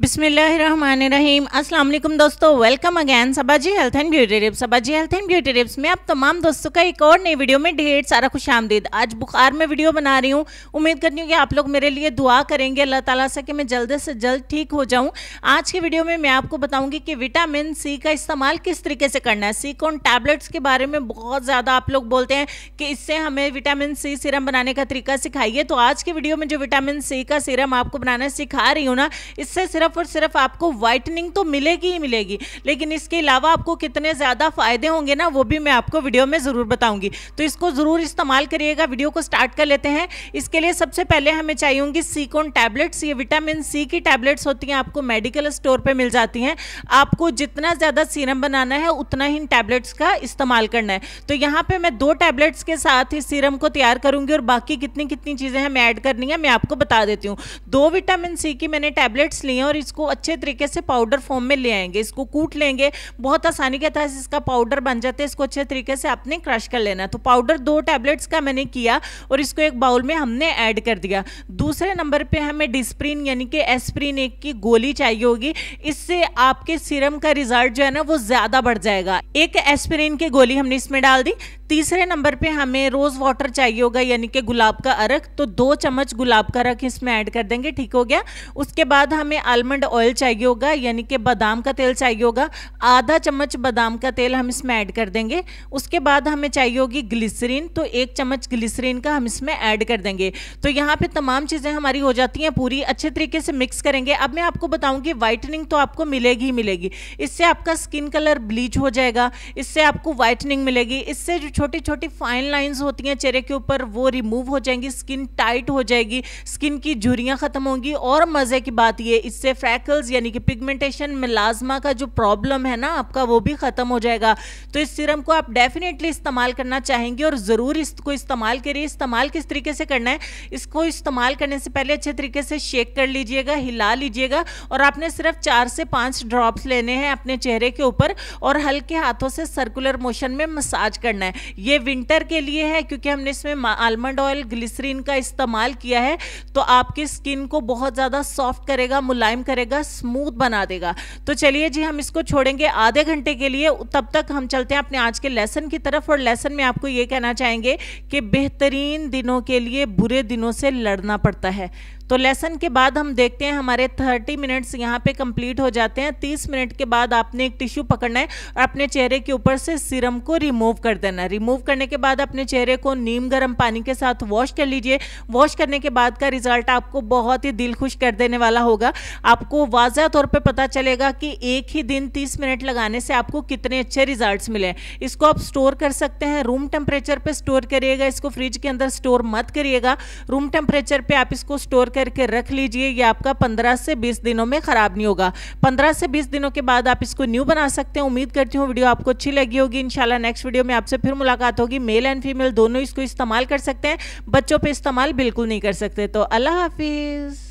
बिसमीम अल्लाम दोस्तों welcome again Sabaji health and beauty tips Sabaji health and beauty tips में आप तमाम दोस्तों का एक और नई वीडियो में ढेर सारा खुश आमदीद आज बुखार में वीडियो बना रही हूँ उम्मीद करती हूँ कि आप लोग मेरे लिए दुआ करेंगे अल्लाह ताला से कि मैं जल्द से जल्द ठीक हो जाऊँ आज की वीडियो में मैं आपको बताऊँगी कि विटामिन सी का इस्तेमाल किस तरीके से करना है सी कौन टैबलेट्स के बारे में बहुत ज़्यादा आप लोग बोलते हैं कि इससे हमें विटामिन सी सीरम बनाने का तरीका सिखाइए तो आज की वीडियो में जो विटामिन सी का सीरम आपको बनाना सिखा रही हूँ ना इससे सिर्फ सिर्फ और सिर्फ आपको वाइटनिंग तो मिलेगी ही मिलेगी लेकिन इसके अलावा आपको कितने ज़्यादा फ़ायदे होंगे ना वो भी मैं आपको वीडियो में ज़रूर बताऊँगी तो इसको ज़रूर इस्तेमाल करिएगा वीडियो को स्टार्ट कर लेते हैं इसके लिए सबसे पहले हमें चाहिए होंगी सीकोन टैबलेट्स ये विटामिन सी की टैबलेट्स होती हैं आपको मेडिकल स्टोर पर मिल जाती हैं आपको जितना ज़्यादा सीरम बनाना है उतना ही टैबलेट्स का इस्तेमाल करना है तो यहाँ पर मैं दो टैबलेट्स के साथ ही सीरम को तैयार करूँगी और बाकी कितनी कितनी चीज़ें हमें ऐड करनी है मैं आपको बता देती हूँ दो विटामिन सी की मैंने टैबलेट्स ली हैं और और इसको अच्छे तरीके से पाउडर फॉर्म में ले आएंगे इसको कूट लेंगे बहुत आसानी के तहत इसका पाउडर बन जाता है इसको अच्छे तरीके से आपने क्रश कर लेना तो पाउडर दो टैबलेट्स का मैंने किया और इसको एक बाउल में हमने ऐड कर दिया दूसरे नंबर पर हमें डिस्प्रिन यानी कि एस्प्रिन एक की गोली चाहिए होगी इससे आपके सीरम का रिजल्ट जो है ना वो ज़्यादा बढ़ जाएगा एक एस्प्रिन की गोली हमने इसमें डाल दी तीसरे नंबर पे हमें रोज़ वाटर चाहिए होगा यानी कि गुलाब का अरक तो दो चम्मच गुलाब का अरक इसमें ऐड कर देंगे ठीक हो गया उसके बाद हमें आलमंड आलमंड ऑयल चाहिए होगा यानी कि बादाम का तेल चाहिए होगा आधा चम्मच बादाम का तेल हम इसमें ऐड कर देंगे उसके बाद हमें चाहिए होगी ग्लिसरीन तो एक चम्मच ग्लिसरीन का हम इसमें ऐड कर देंगे तो यहाँ पे तमाम चीज़ें हमारी हो जाती हैं पूरी अच्छे तरीके से मिक्स करेंगे अब मैं आपको बताऊँगी वाइटनिंग तो आपको मिलेगी ही मिलेगी इससे आपका स्किन कलर ब्लीच हो जाएगा इससे आपको वाइटनिंग मिलेगी इससे जो छोटी छोटी फाइन लाइन्स होती हैं चेहरे के ऊपर वो रिमूव हो जाएंगी स्किन टाइट हो जाएगी स्किन की झुरियाँ ख़त्म होंगी और मज़े की बात ये इससे फैकल्स यानी कि पिगमेंटेशन मिलाजमा का जो प्रॉब्लम है ना आपका वो भी ख़त्म हो जाएगा तो इस सीरम को आप डेफिनेटली इस्तेमाल करना चाहेंगे और ज़रूर इसको इस्तेमाल करिए इस्तेमाल किस तरीके से करना है इसको इस्तेमाल करने से पहले अच्छे तरीके से शेक कर लीजिएगा हिला लीजिएगा और आपने सिर्फ चार से पाँच ड्रॉप्स लेने हैं अपने चेहरे के ऊपर और हल्के हाथों से सर्कुलर मोशन में मसाज करना है ये विंटर के लिए है क्योंकि हमने इसमें आलमंड ऑयल ग्लिसरीन का इस्तेमाल किया है तो आपकी स्किन को बहुत ज़्यादा सॉफ्ट करेगा मुलायम करेगा स्मूथ बना देगा तो चलिए जी हम इसको छोड़ेंगे आधे घंटे के लिए तब तक हम चलते हैं अपने आज के लेसन की तरफ और लेसन में आपको ये कहना चाहेंगे कि बेहतरीन दिनों के लिए बुरे दिनों से लड़ना पड़ता है तो लेसन के बाद हम देखते हैं हमारे 30 मिनट्स यहाँ पे कंप्लीट हो जाते हैं 30 मिनट के बाद आपने एक टिश्यू पकड़ना है और अपने चेहरे के ऊपर से सिरम को रिमूव कर देना है रिमूव करने के बाद अपने चेहरे को नीम गर्म पानी के साथ वॉश कर लीजिए वॉश करने के बाद का रिजल्ट आपको बहुत ही दिल खुश कर देने वाला होगा आप आपको वाजह तौर पर पता चलेगा कि एक ही दिन तीस मिनट लगाने से आपको कितने अच्छे रिजल्ट मिले इसको आप स्टोर कर सकते हैं रूम टेम्परेचर पर स्टोर करिएगा इसको फ्रिज के अंदर स्टोर मत करिएगा रूम टेम्परेचर पर आप इसको स्टोर करके रख लीजिए ये आपका पंद्रह से बीस दिनों में ख़राब नहीं होगा पंद्रह से बीस दिनों के बाद आप इसको न्यू बना सकते हैं उम्मीद करती हूँ वीडियो आपको अच्छी लगी होगी इनशाला नेक्स्ट वीडियो में आपसे फिर मुलाकात होगी मेल एंड फीमेल दोनों इसको इस्तेमाल कर सकते हैं बच्चों पर इस्तेमाल बिल्कुल नहीं कर सकते तो अल्लाह हाफिज़